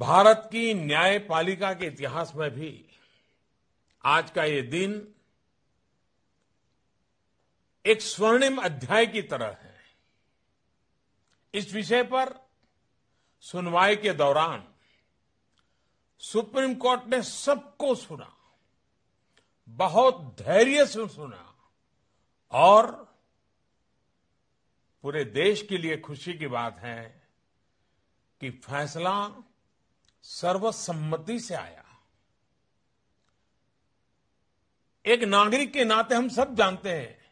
भारत की न्यायपालिका के इतिहास में भी आज का ये दिन एक स्वर्णिम अध्याय की तरह है इस विषय पर सुनवाई के दौरान सुप्रीम कोर्ट ने सबको सुना बहुत धैर्य से सुना और पूरे देश के लिए खुशी की बात है कि फैसला सर्वसम्मति से आया एक नागरिक के नाते हम सब जानते हैं